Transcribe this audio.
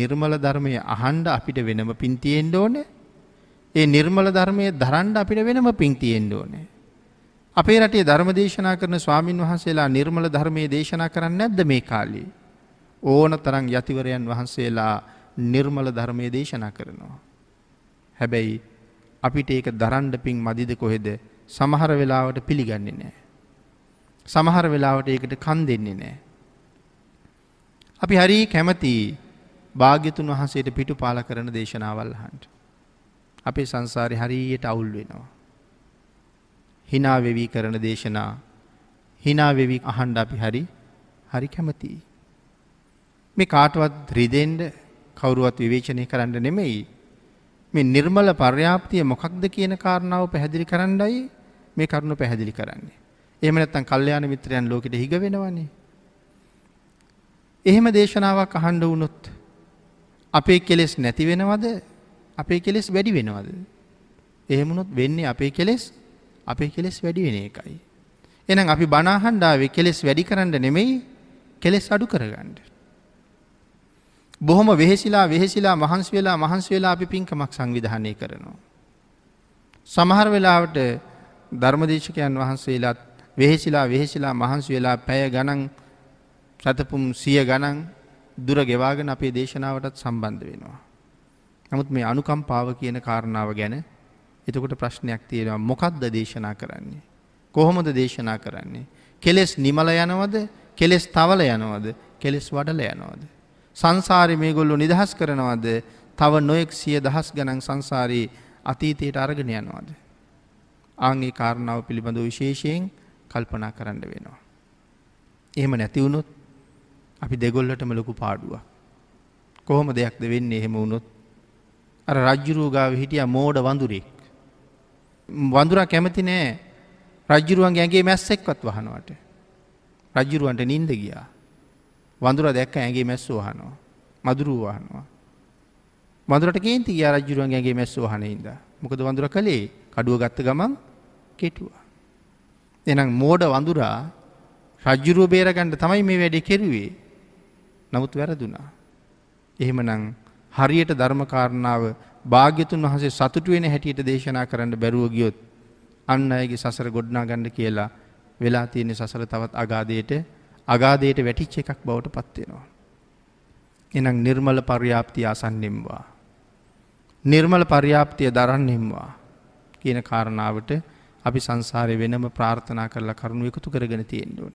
නිර්මල ධර්මය අහන්ඩ අපිට වෙනම පින්තියෙන්ඩ ඕන ඒ නිර්මල ධර්මය දරන්ඩ අපිට වෙනම පින්තියෙන්ඩ ඕනේ. අපේ රටේ ධර්ම දේශනා කරන ස්වාමීන් වහන්සේලා නිර්මල ධර්මය දේශනා කරන්න ඇද්ද මේ කාලේ. ඕන තරං යතිවරයන් වහන්සේලා නිර්මල ධර්මය දේශනා කරනවා. හැබැයි අපිට ඒක දරන්ඩ පින් මදිද කොහෙද සමහර වෙලාවට පිළිගන්නේ නෑ. සමහර වෙලාවට ඒකට කන් දෙන්නේ නෑ. අපි හරි කැමතිී භාග්‍යතුන් වහන්සේට පිටු පාල කරන දේශනාවල් හන්ට. අපේ සංසාරය හරියට අවුල් වෙනවා. හිනාවෙවී කරන දේශනා හිනාවෙවී අහන්ඩ අපි හරි හරි කැමතියි. මේ කාටවත් රිදෙන්ඩ කවුරුවත් විවේචනය කරන්න නෙමෙයි. මේ නිර්මල පර්යාප්තිය මොකක්ද කියන කාරණාව පැහැදිලි කරන්නයි මේ කරුණු පැහැදිලි කරන්නේ. එහම නැත්තන් කල්්‍යයාන මිත්‍රයන් ලෝකට හිග වෙනවන්නේ. එහෙම දේශනාවක් අහන්ඩ වුනොත් අපේ කෙලෙස් නැති වෙනවද අපේ කෙලෙස් වැඩි වෙනවද. එහෙමුණොත් වෙන්නේ අපේ කෙලෙස් අපේ කෙලෙස් වැඩි වෙන එකයි. එනම් අපි බනාහන්ඩාවේ කෙලෙස් වැඩි කරන්න නෙමෙයි කෙලෙස් අඩු කරගන්න. බොහොම වෙහෙසිලා වෙහෙසිලා මහන්ස් වෙලා මහන්ස් වෙලා අපි පින්කමක් සංවිධානය කරනවා. සමහර වෙලාවට ධර්මදේශකයන් වහන්සේලාත් වෙහෙසිලා වෙහෙසිලා මහන්සි වෙලා පැය ගණන් සතපුම් සිය ගණන් දුර ගෙවාගෙන අපේ දේශනාවටත් සම්බන්ධ වෙනවා. නමුත් මේ අනුකම්පාව කියන කාරණාව ගැන එතකොට ප්‍රශ්නයක් තියෙනවා මොකක්ද දේශනා කරන්නේ. කොහොමද දේශනා කරන්නේ. කෙලෙස් නිමල යනවද කෙලෙස් තවල යනවද කෙලෙස් වඩල යනවද. සංසාරය මේ ගොල්ලු නිදහස් කරනවද තව නොයෙක් සිය දහස් ගණන් සංසාරයේ අතීතයට අරගෙන යනවාද. ආංගේ කාරණාව පිළිබඳව විශේෂයෙන් කල්පනා කරන්න වෙනවා. එහෙම නැතිවුණුත් අපි දෙගොල්ලටම ලොකු පාඩුවක්. කොහොම දෙයක්ද වෙන්න එහෙම වුණොත්. අර රජ්ජුරූගාව හිටිය මෝඩ වඳුරෙක්. වඳුරා කැමති නෑ රජ්ජුරුවන් ඇගේ මැස්සෙක්වත් වහනවට. රජ්ජුරුවන්ට නින්ද ගියා. වඳුර දැක්ක ඇගේ මැස්සෝ හනවා. මදුරුව වහනවා. වඳුරට කේන්ති ගියා රජ්ජුරුවන් ඇගේ මැස්සෝ හනයින්ද. මොකද වඳුර කළේ කඩුව ගත්ත ගමන් කෙටුවා. එනම් මෝඩ වඳුරා රජ්ජුරුව බේරගණ්ඩ තමයි මේ වැඩි කෙරුවේ නමුත් වැරදුනා. එහෙමනං හරියට ධර්මකාරණාව භාග්‍යතුන් වහසේ සතුටුවෙන හැටියට දේශනා කරන්න බැරුව ගියොත් අන්න අයගේ සසර ගොඩ්නා ගණ්ඩ කියලා වෙලා තියෙන සසර තවත් අගාදයට අගාදයට වැටිච්ච එකක් බවට පත්වෙනවා. එනම් නිර්මල පර්යාප්තිය අසන්නෙම්වා. නිර්මල පර්යාප්තිය දරන්නෙම්වා කියන කාරණාවට අපි සංසාරය වෙනම ප්‍රාර්ථනා කරලා කරුණු එකතු කරගෙන තියෙන්ඩුවන්.